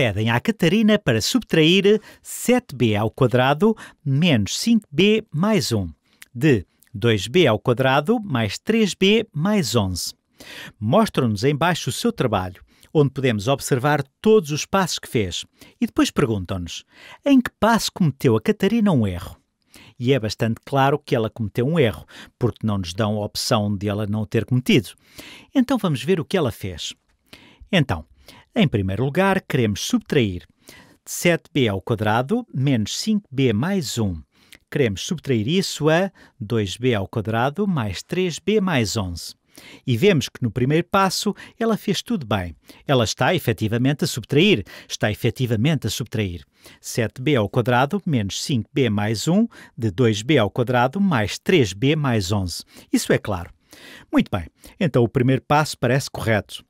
pedem à Catarina para subtrair 7b ao quadrado menos 5b mais 1 de 2b ao quadrado mais 3b mais 11. Mostram-nos embaixo o seu trabalho, onde podemos observar todos os passos que fez. E depois perguntam-nos em que passo cometeu a Catarina um erro? E é bastante claro que ela cometeu um erro, porque não nos dão a opção de ela não o ter cometido. Então vamos ver o que ela fez. Então, em primeiro lugar, queremos subtrair 7b ao quadrado menos 5b mais 1. Queremos subtrair isso a 2b ao quadrado mais 3b mais 11. E vemos que no primeiro passo ela fez tudo bem. Ela está efetivamente a subtrair. Está efetivamente a subtrair. 7b ao quadrado menos 5b mais 1 de 2b ao quadrado mais 3b mais 11. Isso é claro. Muito bem, então o primeiro passo parece correto.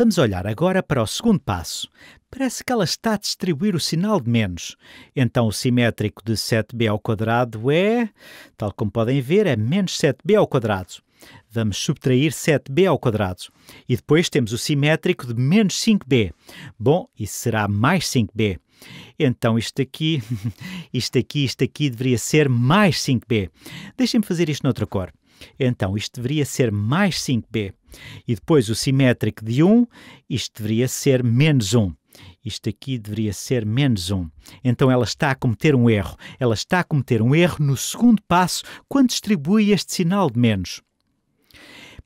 Vamos olhar agora para o segundo passo. Parece que ela está a distribuir o sinal de menos. Então o simétrico de 7b ao quadrado é, tal como podem ver, é menos 7b ao quadrado. Vamos subtrair 7b ao quadrado. E depois temos o simétrico de menos 5b. Bom, isso será mais 5b. Então isto aqui, isto aqui, isto aqui deveria ser mais 5b. Deixem-me fazer isto noutra cor. Então isto deveria ser mais 5b. E depois o simétrico de 1, isto deveria ser menos 1 isto aqui deveria ser menos um. Então ela está a cometer um erro. Ela está a cometer um erro no segundo passo, quando distribui este sinal de menos.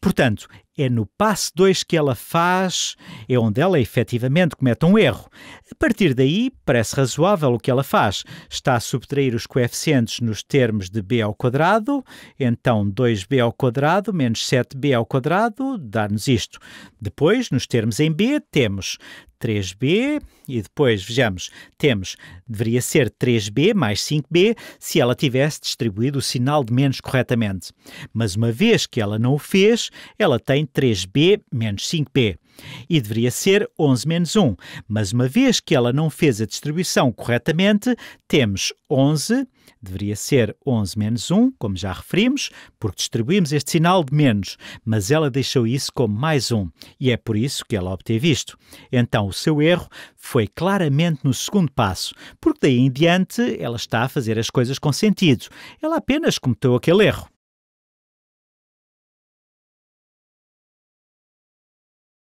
Portanto, é no passo 2 que ela faz, é onde ela efetivamente comete um erro. A partir daí, parece razoável o que ela faz. Está a subtrair os coeficientes nos termos de b ao quadrado, então 2b ao quadrado menos 7b ao quadrado dá-nos isto. Depois, nos termos em b, temos 3b e depois, vejamos, temos, deveria ser 3b mais 5b se ela tivesse distribuído o sinal de menos corretamente. Mas uma vez que ela não o fez, ela tem 3b menos 5b e deveria ser 11 menos 1. Mas uma vez que ela não fez a distribuição corretamente, temos 11, deveria ser 11 menos 1, como já referimos, porque distribuímos este sinal de menos, mas ela deixou isso como mais 1, e é por isso que ela obteve isto. Então o seu erro foi claramente no segundo passo, porque daí em diante ela está a fazer as coisas com sentido. Ela apenas cometeu aquele erro.